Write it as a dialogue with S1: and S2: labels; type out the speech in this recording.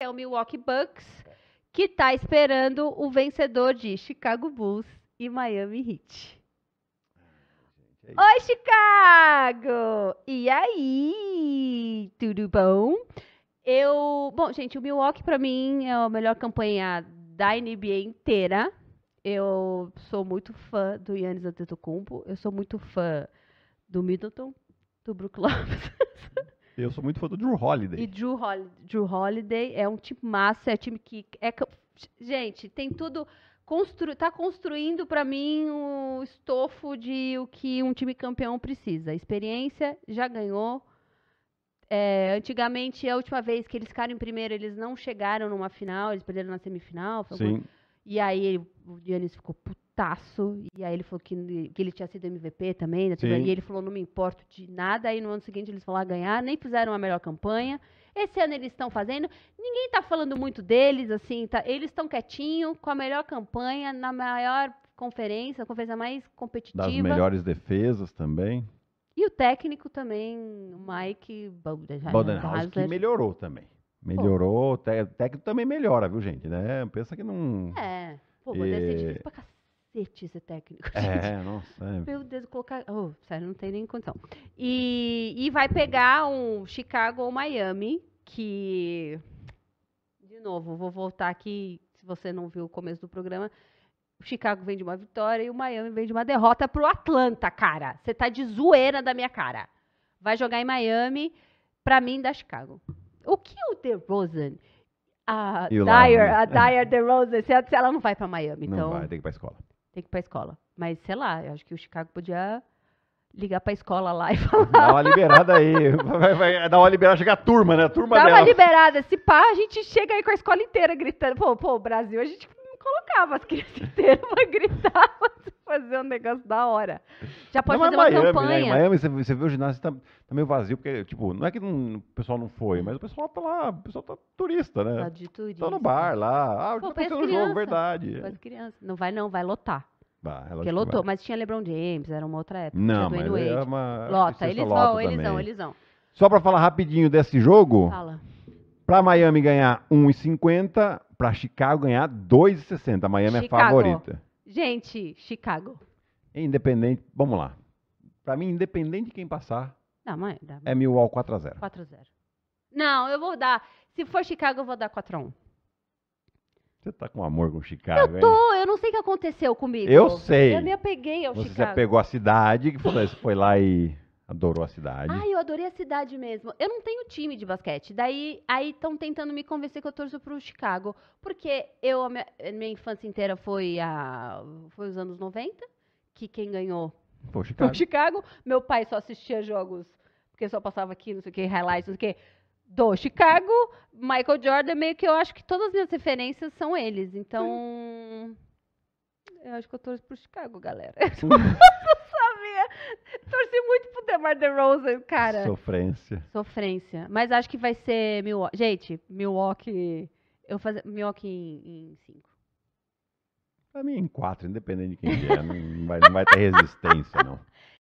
S1: é o Milwaukee Bucks, que está esperando o vencedor de Chicago Bulls e Miami Heat. É, Oi, é Chicago! E aí? Tudo bom? Eu, bom, gente, o Milwaukee para mim é a melhor campanha da NBA inteira. Eu sou muito fã do Yannis Antetokounmpo, eu sou muito fã do Middleton, do Brook Lopes.
S2: Eu sou muito fã do Drew Holiday. E
S1: Drew Holiday, Drew Holiday é um time massa, é um time que é gente, tem tudo constru, tá construindo para mim o estofo de o que um time campeão precisa. Experiência, já ganhou. É, antigamente, a última vez que eles ficaram em primeiro, eles não chegaram numa final, eles perderam na semifinal. Sim. Algum... E aí o Giannis ficou puto putaço. E aí ele falou que, que ele tinha sido MVP também. Né? E ele falou, não me importo de nada. Aí no ano seguinte eles vão lá ganhar, nem fizeram a melhor campanha. Esse ano eles estão fazendo. Ninguém está falando muito deles, assim. Tá, eles estão quietinho, com a melhor campanha, na maior conferência, a conferência mais competitiva. Das melhores
S2: defesas também.
S1: E o técnico também, o Mike Bodenhaus, que melhorou
S2: também. Melhorou, o técnico também melhora, viu, gente? Né? Pensa que não.
S1: É, pô, o é... difícil pra cacete cacete ser técnico. É, Gente. É, nossa. sei. Meu Deus, colocar. Oh, sério, não tem nem condição. E, e vai pegar um Chicago ou Miami, que. De novo, vou voltar aqui, se você não viu o começo do programa. O Chicago vem de uma vitória e o Miami vem de uma derrota pro Atlanta, cara. Você tá de zoeira da minha cara. Vai jogar em Miami, pra mim, da Chicago. O que o DeRozan a Dyer, né? a Dyer DeRozan, se ela não vai para Miami, não então. Não vai, tem que ir para escola tem que ir pra escola. Mas, sei lá, eu acho que o Chicago podia ligar pra escola lá e falar. Dá uma liberada aí. Vai,
S2: vai é, dar uma liberada, chega a turma, né? A turma Dá dela. uma
S1: liberada. Se pá, a gente chega aí com a escola inteira gritando. Pô, pô, Brasil, a gente não colocava as crianças inteiras pra gritar fazer um negócio da hora. Já pode não, fazer é uma Miami, campanha. Né? Em Miami,
S2: você, você vê o ginásio tá, tá meio vazio, porque, tipo, não é que não, o pessoal não foi, mas o
S1: pessoal tá lá, o pessoal tá
S2: turista, né? Tá de turista. Tá no bar lá. Ah, o Pô, tá acontecendo jogo, verdade. Faz
S1: criança. Não vai não, vai lotar.
S2: Bah, é Porque lotou,
S1: mas tinha LeBron James, era uma outra época. Não, mas é uma... Lota, é eles vão, eles vão, eles vão.
S2: Só para falar rapidinho desse jogo. Fala. Para Miami ganhar 1,50, para Chicago ganhar 2,60. A Miami é Chicago. é favorita.
S1: Gente, Chicago.
S2: Independente, vamos lá. Para mim, independente de quem passar, Dá, mãe, dá. é Milwaukee 4x0.
S1: 4x0. Não, eu vou dar. Se for Chicago, eu vou dar 4x1.
S2: Você tá com amor com Chicago, Eu tô,
S1: eu não sei o que aconteceu comigo. Eu sei. Eu me apeguei ao Você se Chicago. apegou
S2: à cidade, que foi lá e... Adorou a cidade. Ah,
S1: eu adorei a cidade mesmo. Eu não tenho time de basquete. Daí, aí estão tentando me convencer que eu torço pro Chicago. Porque eu, minha, minha, infância inteira foi, a, foi os anos 90, que quem ganhou foi o Chicago. Chicago. Meu pai só assistia jogos, porque só passava aqui, não sei o que, highlights, não sei o que, do Chicago. Michael Jordan, meio que eu acho que todas as minhas referências são eles. Então... Eu acho que eu torço pro Chicago, galera. Torci muito pro DeMar DeRozan, cara. Sofrência. Sofrência. Mas acho que vai ser Milwaukee. Gente, Milwaukee. Eu fazer Milwaukee em 5.
S2: Pra mim, em 4, independente de quem vier. não, vai, não vai ter resistência, não.